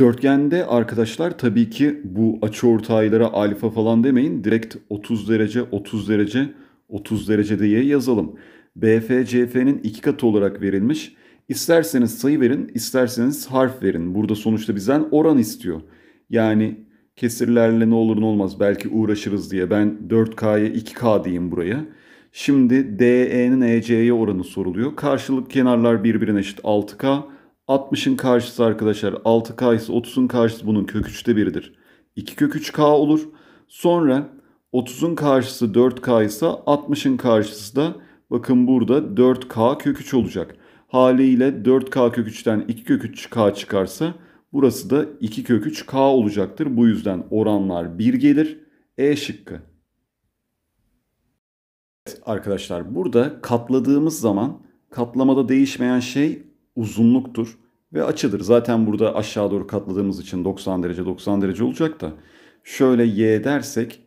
Dikdörtgende arkadaşlar tabii ki bu açıortaylara alfa falan demeyin. Direkt 30 derece, 30 derece, 30 derece diye yazalım. BFCF'nin iki katı olarak verilmiş. İsterseniz sayı verin, isterseniz harf verin. Burada sonuçta bizden oran istiyor. Yani kesirlerle ne olur ne olmaz belki uğraşırız diye ben 4K'ya 2K diyeyim buraya. Şimdi DE'nin EC'ye oranı soruluyor. Karşılık kenarlar birbirine eşit 6K. 60'ın karşısı arkadaşlar 6K ise 30'un karşısı bunun kök 3'te biridir 2 kök 3K olur. Sonra 30'un karşısı 4K ise 60'ın karşısı da bakın burada 4K kök 3 olacak. Haliyle 4K kök 3'ten 2 kök 3K çıkarsa burası da 2 kök 3K olacaktır. Bu yüzden oranlar 1 gelir. E şıkkı. Evet arkadaşlar burada katladığımız zaman katlamada değişmeyen şey uzunluktur ve açıdır. Zaten burada aşağı doğru katladığımız için 90 derece 90 derece olacak da şöyle y dersek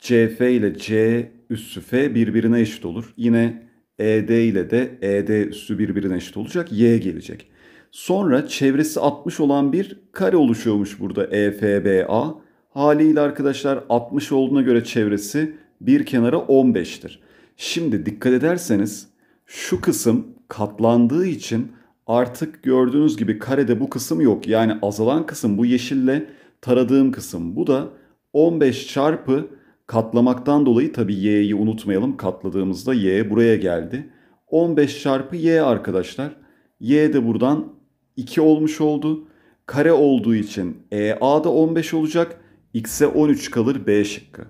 CF ile C üssü F birbirine eşit olur. Yine ED ile de ED üssü birbirine eşit olacak. Y gelecek. Sonra çevresi 60 olan bir kare oluşuyormuş burada EFBA. Haliyle arkadaşlar 60 olduğuna göre çevresi bir kenara 15'tir. Şimdi dikkat ederseniz şu kısım katlandığı için artık gördüğünüz gibi karede bu kısım yok. Yani azalan kısım bu yeşille taradığım kısım. Bu da 15 çarpı katlamaktan dolayı tabi y'yi unutmayalım. Katladığımızda y buraya geldi. 15 çarpı y arkadaşlar. y de buradan 2 olmuş oldu. Kare olduğu için e, a da 15 olacak. x'e 13 kalır b şıkkı.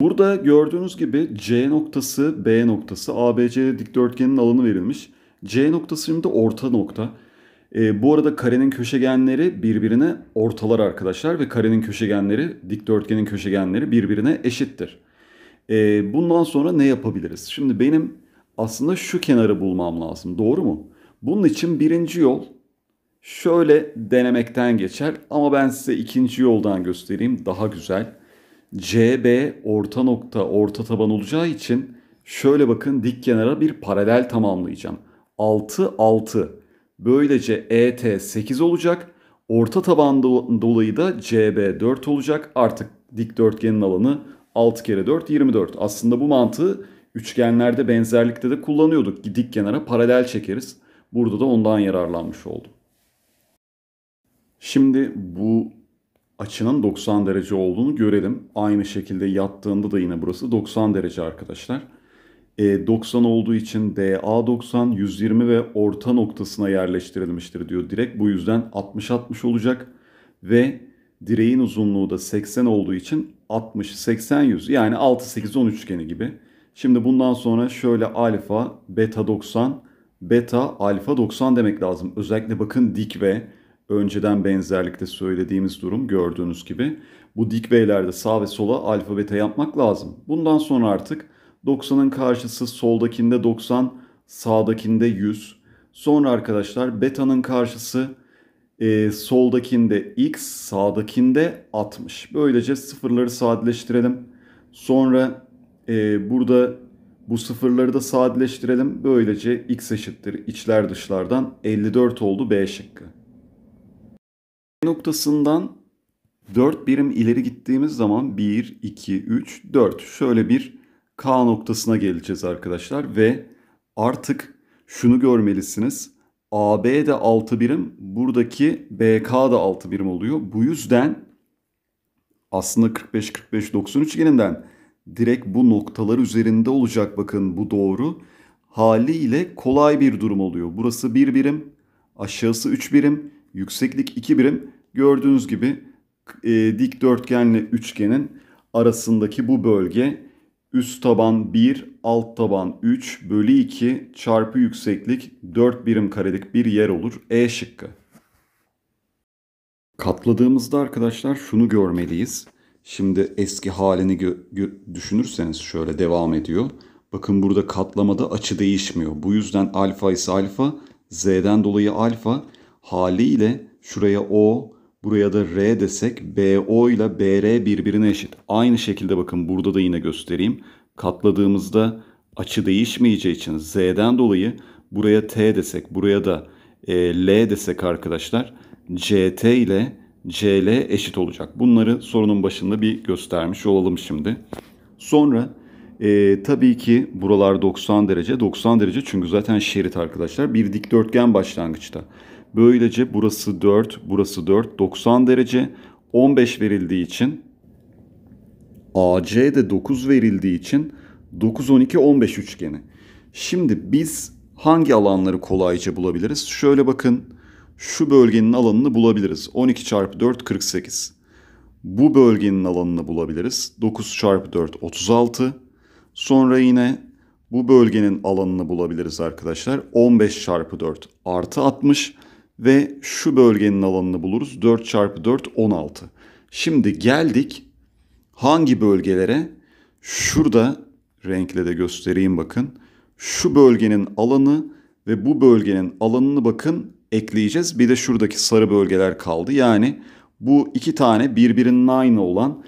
Burada gördüğünüz gibi C noktası, B noktası, ABC dikdörtgenin alanı verilmiş. C noktası şimdi orta nokta. E, bu arada karenin köşegenleri birbirine ortalar arkadaşlar ve karenin köşegenleri dikdörtgenin köşegenleri birbirine eşittir. E, bundan sonra ne yapabiliriz? Şimdi benim aslında şu kenarı bulmam lazım doğru mu? Bunun için birinci yol şöyle denemekten geçer ama ben size ikinci yoldan göstereyim daha güzel. CB orta nokta orta taban olacağı için şöyle bakın dik kenara bir paralel tamamlayacağım. 6, 6. Böylece ET 8 olacak. Orta taban dolayı da CB 4 olacak. Artık dikdörtgenin alanı 6 kere 4 24. Aslında bu mantığı üçgenlerde benzerlikte de kullanıyorduk. Dik kenara paralel çekeriz. Burada da ondan yararlanmış oldum. Şimdi bu açının 90 derece olduğunu görelim. Aynı şekilde yattığında da yine burası 90 derece arkadaşlar e, 90 olduğu için DA90 120 ve orta noktasına yerleştirilmiştir diyor. Direkt bu yüzden 60-60 olacak ve direğin uzunluğu da 80 olduğu için 60-80-100 yani 6-8-10 üçgeni gibi. Şimdi bundan sonra şöyle alfa, beta 90, beta, alfa 90 demek lazım. Özellikle bakın dik ve önceden benzerlikte söylediğimiz durum gördüğünüz gibi. Bu dik V'lerde sağ ve sola alfa beta yapmak lazım. Bundan sonra artık 90'ın karşısı soldakinde 90, sağdakinde 100. Sonra arkadaşlar beta'nın karşısı e, soldakinde x, sağdakinde 60. Böylece sıfırları sadeleştirelim. Sonra e, burada bu sıfırları da sadeleştirelim. Böylece x eşittir içler dışlardan 54 oldu B şıkkı. B noktasından 4 birim ileri gittiğimiz zaman 1, 2, 3, 4. Şöyle bir K noktasına geleceğiz arkadaşlar ve artık şunu görmelisiniz. AB de 6 birim, buradaki BK da 6 birim oluyor. Bu yüzden aslında 45 45 90 üçgeninden direkt bu noktalar üzerinde olacak bakın bu doğru. Haliyle kolay bir durum oluyor. Burası 1 birim, aşağısı 3 birim, yükseklik 2 birim. Gördüğünüz gibi e, dikdörtgenle üçgenin arasındaki bu bölge üst taban 1, alt taban 3 bölü 2 çarpı yükseklik 4 birim karelik bir yer olur. E şıkkı. Katladığımızda arkadaşlar şunu görmeliyiz. Şimdi eski halini düşünürseniz şöyle devam ediyor. Bakın burada katlamada açı değişmiyor. Bu yüzden alfa ise alfa, z'den dolayı alfa haliyle şuraya o, Buraya da R desek BO ile BR birbirine eşit. Aynı şekilde bakın burada da yine göstereyim. Katladığımızda açı değişmeyeceği için Z'den dolayı buraya T desek, buraya da e, L desek arkadaşlar CT ile CL eşit olacak. Bunları sorunun başında bir göstermiş olalım şimdi. Sonra e, tabii ki buralar 90 derece. 90 derece çünkü zaten şerit arkadaşlar. Bir dikdörtgen başlangıçta. Böylece burası 4, burası 4, 90 derece. 15 verildiği için AC de 9 verildiği için 9 12 15 üçgeni. Şimdi biz hangi alanları kolayca bulabiliriz? Şöyle bakın. Şu bölgenin alanını bulabiliriz. 12 çarpı 4 48. Bu bölgenin alanını bulabiliriz. 9 çarpı 4 36. Sonra yine bu bölgenin alanını bulabiliriz arkadaşlar. 15 çarpı 4 artı 60 ve şu bölgenin alanını buluruz. 4 çarpı 4 16. Şimdi geldik hangi bölgelere? Şurada renkle de göstereyim bakın. Şu bölgenin alanı ve bu bölgenin alanını bakın ekleyeceğiz. Bir de şuradaki sarı bölgeler kaldı. Yani bu iki tane birbirinin aynı olan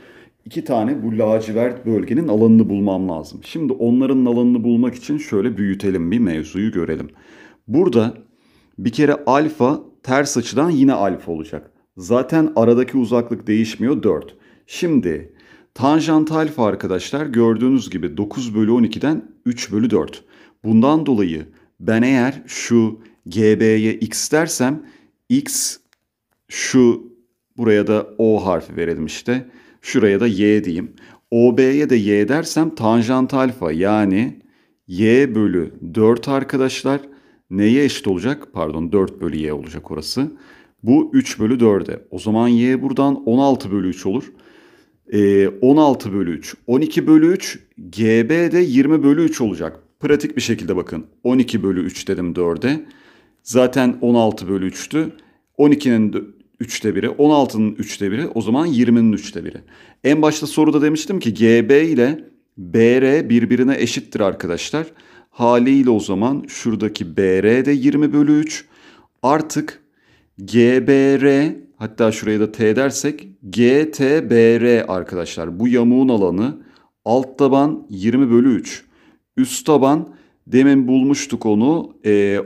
iki tane bu lacivert bölgenin alanını bulmam lazım. Şimdi onların alanını bulmak için şöyle büyütelim bir mevzuyu görelim. Burada bir kere alfa ters açıdan yine alfa olacak. Zaten aradaki uzaklık değişmiyor 4. Şimdi tanjant alfa arkadaşlar gördüğünüz gibi 9 bölü 12'den 3 bölü 4. Bundan dolayı ben eğer şu GB'ye x dersem x şu buraya da O harfi verelim işte. Şuraya da Y diyeyim. OB'ye de Y dersem tanjant alfa yani Y bölü 4 arkadaşlar N'ye eşit olacak? Pardon 4 bölü y olacak orası. Bu 3 bölü 4'e. O zaman y buradan 16 bölü 3 olur. Ee, 16 bölü 3. 12 bölü 3. GB de 20 bölü 3 olacak. Pratik bir şekilde bakın. 12 bölü 3 dedim 4'e. Zaten 16 bölü 3'tü. 12'nin 3'te biri, 16'nın 3'te biri, o zaman 20'nin 3'te biri. En başta soruda demiştim ki GB ile BR birbirine eşittir arkadaşlar. Arkadaşlar. Haliyle o zaman şuradaki BR de 20 bölü 3. Artık GBR hatta şuraya da T dersek GTBR arkadaşlar. Bu yamuğun alanı alt taban 20 bölü 3. Üst taban demin bulmuştuk onu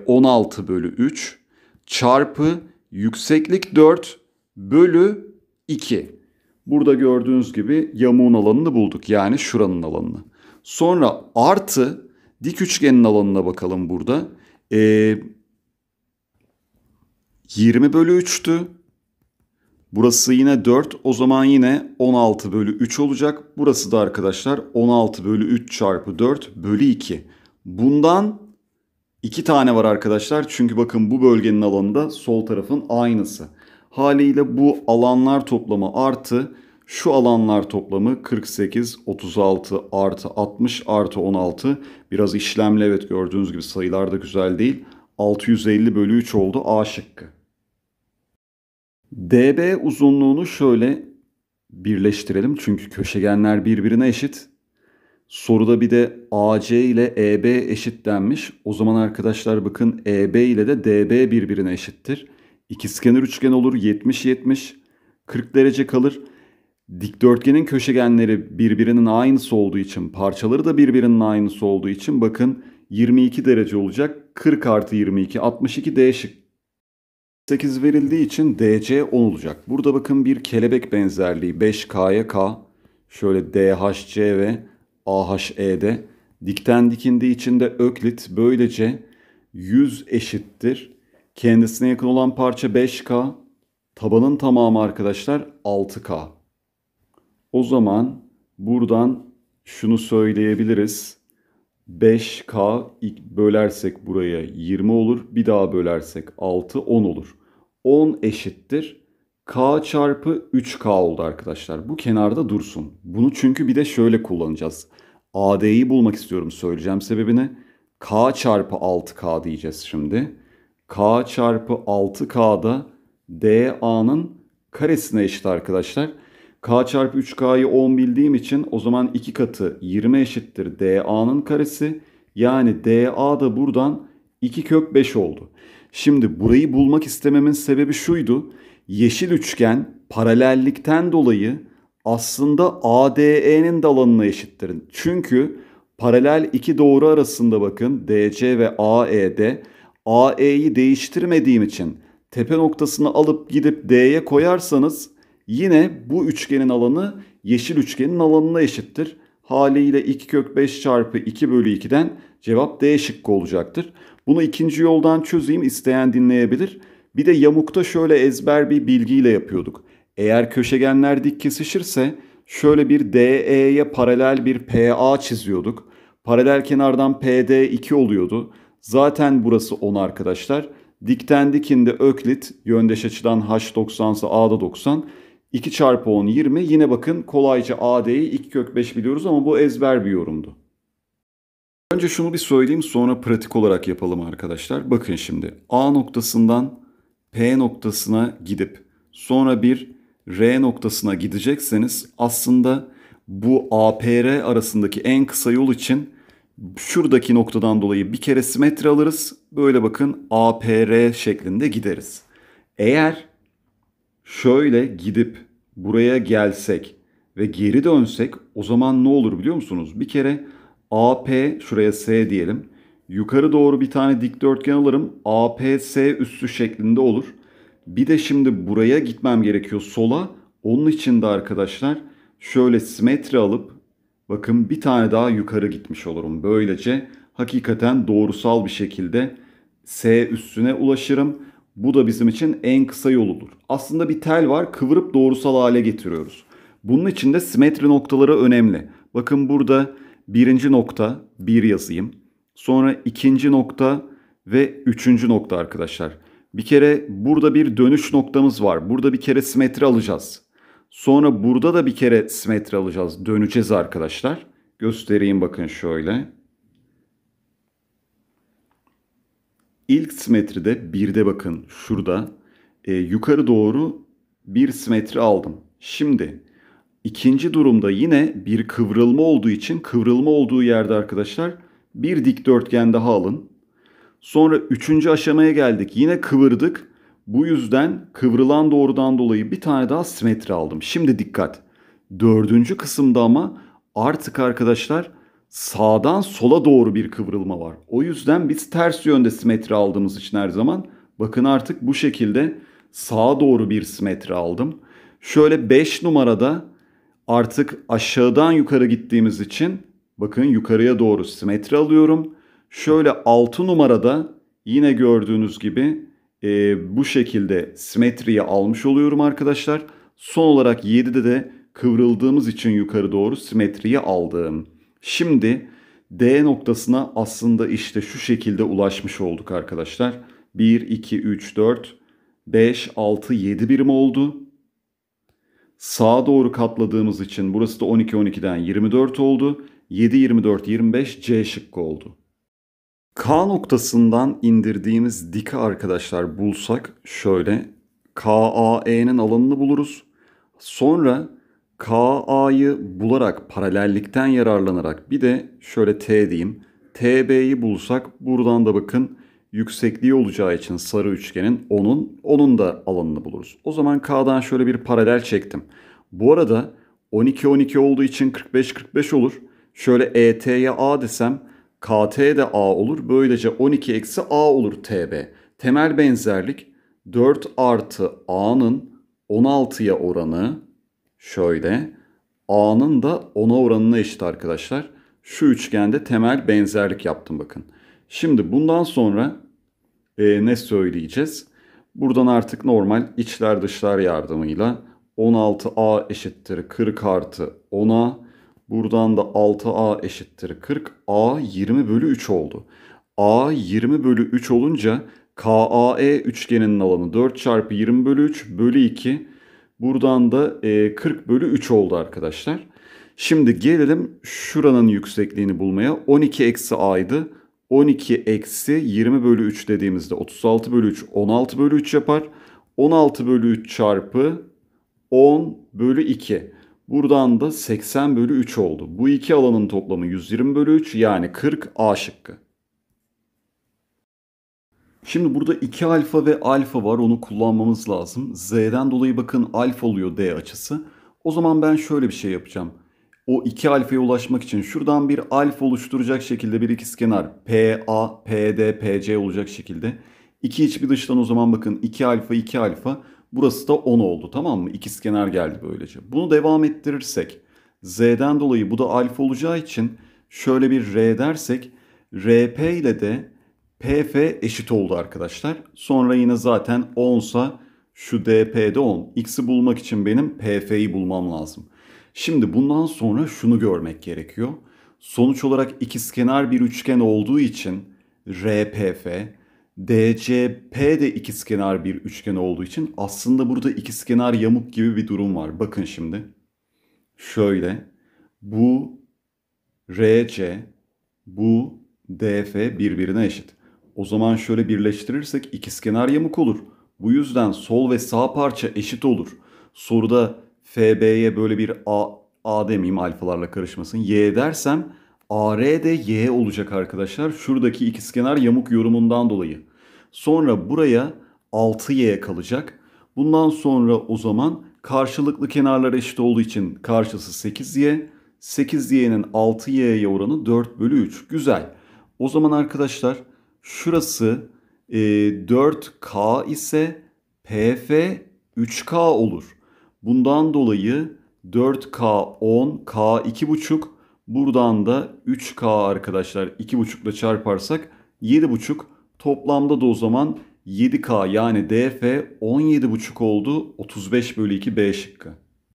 16 e, bölü 3 çarpı yükseklik 4 bölü 2. Burada gördüğünüz gibi yamuğun alanını bulduk. Yani şuranın alanını. Sonra artı Dik üçgenin alanına bakalım burada. E, ee, 20 bölü 3'tü. Burası yine 4. O zaman yine 16 bölü 3 olacak. Burası da arkadaşlar 16 bölü 3 çarpı 4 bölü 2. Bundan 2 tane var arkadaşlar. Çünkü bakın bu bölgenin alanı da sol tarafın aynısı. Haliyle bu alanlar toplamı artı şu alanlar toplamı 48, 36 artı 60 artı 16. Biraz işlemli evet gördüğünüz gibi sayılar da güzel değil. 650 bölü 3 oldu A şıkkı. DB uzunluğunu şöyle birleştirelim çünkü köşegenler birbirine eşit. Soruda bir de AC ile EB eşit denmiş. O zaman arkadaşlar bakın EB ile de DB birbirine eşittir. İkizkenar üçgen olur 70-70. 40 derece kalır. Dikdörtgenin köşegenleri birbirinin aynısı olduğu için, parçaları da birbirinin aynısı olduğu için bakın 22 derece olacak. 40 artı 22, 62 D şık. 8 verildiği için DC 10 olacak. Burada bakın bir kelebek benzerliği 5K'ya K, şöyle DHC ve AHE'de dikten dikindi içinde öklit böylece 100 eşittir. Kendisine yakın olan parça 5K, tabanın tamamı arkadaşlar 6K. O zaman buradan şunu söyleyebiliriz. 5K bölersek buraya 20 olur. Bir daha bölersek 6 10 olur. 10 eşittir. K çarpı 3K oldu arkadaşlar. Bu kenarda dursun. Bunu çünkü bir de şöyle kullanacağız. AD'yi bulmak istiyorum söyleyeceğim sebebini. K çarpı 6K diyeceğiz şimdi. K çarpı 6 k da DA'nın karesine eşit arkadaşlar. K çarpı 3K'yı 10 bildiğim için o zaman 2 katı 20 eşittir DA'nın karesi. Yani DA da buradan 2 kök 5 oldu. Şimdi burayı bulmak istememin sebebi şuydu. Yeşil üçgen paralellikten dolayı aslında ADE'nin de alanına eşittir. Çünkü paralel iki doğru arasında bakın DC ve AE'de AE'yi değiştirmediğim için tepe noktasını alıp gidip D'ye koyarsanız Yine bu üçgenin alanı yeşil üçgenin alanına eşittir. Haliyle 2 kök 5 çarpı 2 bölü 2'den cevap D şıkkı olacaktır. Bunu ikinci yoldan çözeyim isteyen dinleyebilir. Bir de yamukta şöyle ezber bir bilgiyle yapıyorduk. Eğer köşegenler dik kesişirse şöyle bir DE'ye paralel bir PA çiziyorduk. Paralel kenardan PD 2 oluyordu. Zaten burası 10 arkadaşlar. Dikten dikinde öklit, yöndeş açıdan H90 ise A'da 90. 2 çarpı 10 20. Yine bakın kolayca AD'yi 2 kök 5 biliyoruz ama bu ezber bir yorumdu. Önce şunu bir söyleyeyim sonra pratik olarak yapalım arkadaşlar. Bakın şimdi A noktasından P noktasına gidip sonra bir R noktasına gidecekseniz aslında bu APR arasındaki en kısa yol için şuradaki noktadan dolayı bir kere simetri alırız. Böyle bakın APR şeklinde gideriz. Eğer şöyle gidip buraya gelsek ve geri dönsek o zaman ne olur biliyor musunuz? Bir kere AP şuraya S diyelim. Yukarı doğru bir tane dikdörtgen alırım. APS üssü şeklinde olur. Bir de şimdi buraya gitmem gerekiyor sola. Onun için de arkadaşlar şöyle simetri alıp bakın bir tane daha yukarı gitmiş olurum. Böylece hakikaten doğrusal bir şekilde S üstüne ulaşırım. Bu da bizim için en kısa yol olur. Aslında bir tel var kıvırıp doğrusal hale getiriyoruz. Bunun için de simetri noktaları önemli. Bakın burada birinci nokta bir yazayım. Sonra ikinci nokta ve üçüncü nokta arkadaşlar. Bir kere burada bir dönüş noktamız var. Burada bir kere simetri alacağız. Sonra burada da bir kere simetri alacağız. Döneceğiz arkadaşlar. Göstereyim bakın şöyle. İlk simetride birde bakın şurada e, yukarı doğru bir simetri aldım. Şimdi ikinci durumda yine bir kıvrılma olduğu için kıvrılma olduğu yerde arkadaşlar bir dikdörtgen daha alın. Sonra üçüncü aşamaya geldik. Yine kıvırdık. Bu yüzden kıvrılan doğrudan dolayı bir tane daha simetri aldım. Şimdi dikkat. Dördüncü kısımda ama artık arkadaşlar sağdan sola doğru bir kıvrılma var. O yüzden biz ters yönde simetri aldığımız için her zaman bakın artık bu şekilde sağa doğru bir simetri aldım. Şöyle 5 numarada artık aşağıdan yukarı gittiğimiz için bakın yukarıya doğru simetri alıyorum. Şöyle 6 numarada yine gördüğünüz gibi e, bu şekilde simetriyi almış oluyorum arkadaşlar. Son olarak 7'de de kıvrıldığımız için yukarı doğru simetriyi aldım. Şimdi D noktasına aslında işte şu şekilde ulaşmış olduk arkadaşlar. 1, 2, 3, 4, 5, 6, 7 birim oldu. Sağa doğru katladığımız için burası da 12, 12'den 24 oldu. 7, 24, 25 C şıkkı oldu. K noktasından indirdiğimiz dike arkadaşlar bulsak şöyle KAE'nin alanını buluruz. Sonra KA'yı bularak paralellikten yararlanarak bir de şöyle T diyeyim. TB'yi bulsak buradan da bakın yüksekliği olacağı için sarı üçgenin onun onun da alanını buluruz. O zaman K'dan şöyle bir paralel çektim. Bu arada 12 12 olduğu için 45 45 olur. Şöyle ET'ye A desem KT de A olur. Böylece 12 eksi A olur TB. Temel benzerlik 4 artı A'nın 16'ya oranı Şöyle A'nın da ona oranına eşit arkadaşlar. Şu üçgende temel benzerlik yaptım bakın. Şimdi bundan sonra e, ne söyleyeceğiz? Buradan artık normal içler dışlar yardımıyla 16A eşittir 40 artı 10A. Buradan da 6A eşittir 40. A 20 bölü 3 oldu. A 20 bölü 3 olunca KAE üçgeninin alanı 4 çarpı 20 bölü 3 bölü 2 Buradan da 40 e, bölü 3 oldu arkadaşlar. Şimdi gelelim şuranın yüksekliğini bulmaya. 12 eksi a'ydı. 12 eksi 20 bölü 3 dediğimizde 36 bölü 3 16 bölü 3 yapar. 16 bölü 3 çarpı 10 bölü 2. Buradan da 80 bölü 3 oldu. Bu iki alanın toplamı 120 bölü 3 yani 40 A şıkkı. Şimdi burada iki alfa ve alfa var onu kullanmamız lazım. Z'den dolayı bakın alfa oluyor D açısı. O zaman ben şöyle bir şey yapacağım. O iki alfaya ulaşmak için şuradan bir alfa oluşturacak şekilde bir ikizkenar PA, PD, PC olacak şekilde. 2 iç bir dıştan o zaman bakın iki alfa iki alfa burası da 10 oldu tamam mı? İkizkenar geldi böylece. Bunu devam ettirirsek Z'den dolayı bu da alfa olacağı için şöyle bir R dersek RP ile de PF eşit oldu arkadaşlar. Sonra yine zaten 10'sa şu DP'de 10. X'i bulmak için benim PF'yi bulmam lazım. Şimdi bundan sonra şunu görmek gerekiyor. Sonuç olarak ikizkenar bir üçgen olduğu için RPF, DCP de ikizkenar bir üçgen olduğu için aslında burada ikizkenar yamuk gibi bir durum var. Bakın şimdi. Şöyle. Bu RC, bu DF birbirine eşit. O zaman şöyle birleştirirsek ikizkenar yamuk olur. Bu yüzden sol ve sağ parça eşit olur. Soruda FB'ye böyle bir A, A demeyeyim alfalarla karışmasın. Y dersem AR de Y olacak arkadaşlar. Şuradaki ikizkenar yamuk yorumundan dolayı. Sonra buraya 6Y kalacak. Bundan sonra o zaman karşılıklı kenarlar eşit olduğu için karşısı 8Y. 8Y'nin 6Y'ye oranı 4 bölü 3. Güzel. O zaman arkadaşlar şurası e, 4K ise PF 3K olur. Bundan dolayı 4K 10, K 2.5 buradan da 3K arkadaşlar 2.5 ile çarparsak 7.5 toplamda da o zaman 7K yani DF 17.5 oldu 35 bölü 2 B şıkkı.